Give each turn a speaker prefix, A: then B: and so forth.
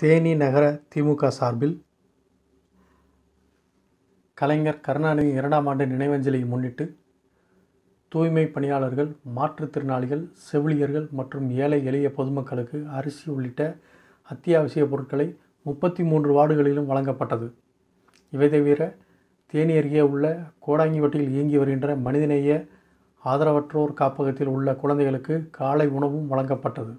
A: தேனி நகர திமுக சார்பில் கலைஞர் கருணாநிதி இரண்டாம் ஆண்டு நினைவஞ்சலியை முன்னிட்டு தூய்மை பணியாளர்கள் மாற்றுத்திறனாளிகள் செவிலியர்கள் மற்றும் ஏழை எளிய பொதுமக்களுக்கு அரிசி உள்ளிட்ட அத்தியாவசிய பொருட்களை முப்பத்தி மூன்று வார்டுகளிலும் வழங்கப்பட்டது இவை தவிர தேனி அருகே உள்ள கோடாங்கிவட்டியில் இயங்கி வருகின்ற மனிதநேய ஆதரவற்றோர் காப்பகத்தில் உள்ள குழந்தைகளுக்கு காலை உணவும் வழங்கப்பட்டது